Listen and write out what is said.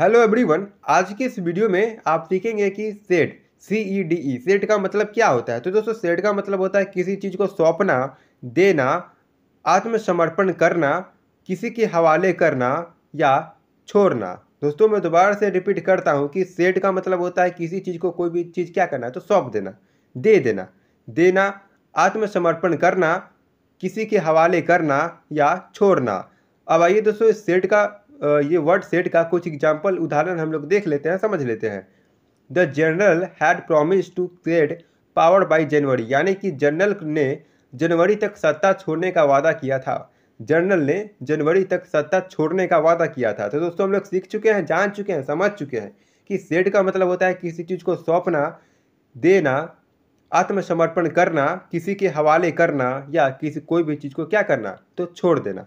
hello everyone आज की इस वीडियो में आप सीखेंगे कि set C E D E set का मतलब क्या होता है तो दोस्तों सेट का मतलब होता है किसी चीज़ को सौंपना देना आत्मसमर्पण करना किसी के हवाले करना या छोड़ना दोस्तों मैं दोबारा से रिपीट करता हूँ कि सेट का मतलब होता है किसी चीज़ को कोई भी चीज़ क्या करना है तो सौंप देना दे देना देना आत्मसमर्पण करना किसी के हवाले करना या छोड़ना अब आइए दोस्तों इस सेट का ये वर्ड सेट का कुछ एग्जाम्पल उदाहरण हम लोग देख लेते हैं समझ लेते हैं the general had promise to create power by January यानी कि जनरल ने जनवरी तक सत्ता छोड़ने का वादा किया था जनरल ने जनवरी तक सत्ता छोड़ने का वादा किया था तो दोस्तों हम लोग सीख चुके हैं जान चुके हैं समझ चुके हैं कि सेट का मतलब होता है किसी चीज़ को सौंपना देना आत्मसमर्पण करना किसी के हवाले करना या किसी कोई भी चीज़ को क्या करना तो छोड़ देना